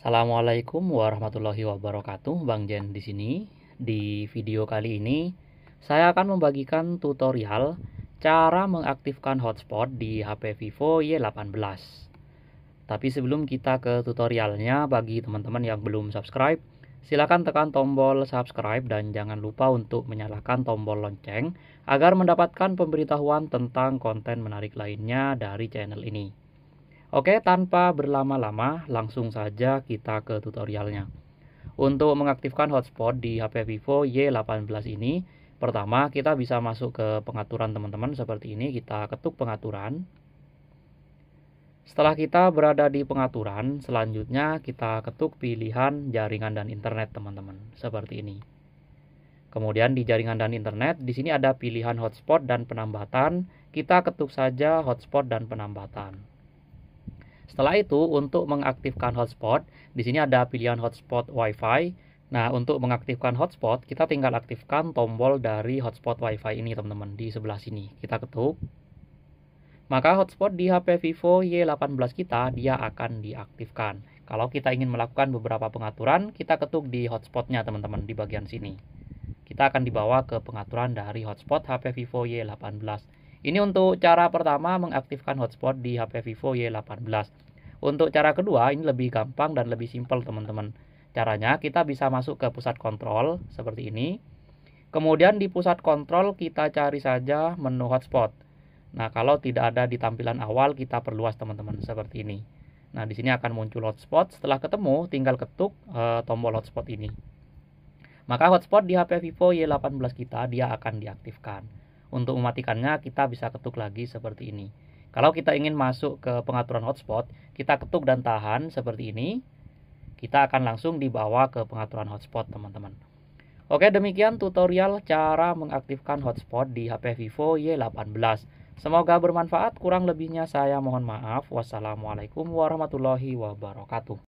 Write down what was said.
Assalamualaikum warahmatullahi wabarakatuh, Bang Jen di sini. Di video kali ini, saya akan membagikan tutorial cara mengaktifkan hotspot di HP Vivo Y18. Tapi sebelum kita ke tutorialnya, bagi teman-teman yang belum subscribe, silakan tekan tombol subscribe dan jangan lupa untuk menyalakan tombol lonceng agar mendapatkan pemberitahuan tentang konten menarik lainnya dari channel ini. Oke, tanpa berlama-lama, langsung saja kita ke tutorialnya. Untuk mengaktifkan hotspot di HP Vivo Y18 ini, pertama kita bisa masuk ke pengaturan teman-teman seperti ini, kita ketuk pengaturan. Setelah kita berada di pengaturan, selanjutnya kita ketuk pilihan jaringan dan internet teman-teman, seperti ini. Kemudian di jaringan dan internet, di sini ada pilihan hotspot dan penambatan, kita ketuk saja hotspot dan penambatan. Setelah itu, untuk mengaktifkan hotspot, di sini ada pilihan hotspot WiFi. Nah, untuk mengaktifkan hotspot, kita tinggal aktifkan tombol dari hotspot WiFi ini, teman-teman, di sebelah sini. Kita ketuk. Maka hotspot di HP Vivo Y18 kita, dia akan diaktifkan. Kalau kita ingin melakukan beberapa pengaturan, kita ketuk di hotspotnya, teman-teman, di bagian sini. Kita akan dibawa ke pengaturan dari hotspot HP Vivo Y18 ini untuk cara pertama mengaktifkan hotspot di HP Vivo Y18. Untuk cara kedua ini lebih gampang dan lebih simpel teman-teman. Caranya kita bisa masuk ke pusat kontrol seperti ini. Kemudian di pusat kontrol kita cari saja menu hotspot. Nah, kalau tidak ada di tampilan awal kita perluas teman-teman seperti ini. Nah, di sini akan muncul hotspot. Setelah ketemu tinggal ketuk e, tombol hotspot ini. Maka hotspot di HP Vivo Y18 kita dia akan diaktifkan. Untuk mematikannya kita bisa ketuk lagi seperti ini. Kalau kita ingin masuk ke pengaturan hotspot, kita ketuk dan tahan seperti ini. Kita akan langsung dibawa ke pengaturan hotspot, teman-teman. Oke, demikian tutorial cara mengaktifkan hotspot di HP Vivo Y18. Semoga bermanfaat, kurang lebihnya saya mohon maaf. Wassalamualaikum warahmatullahi wabarakatuh.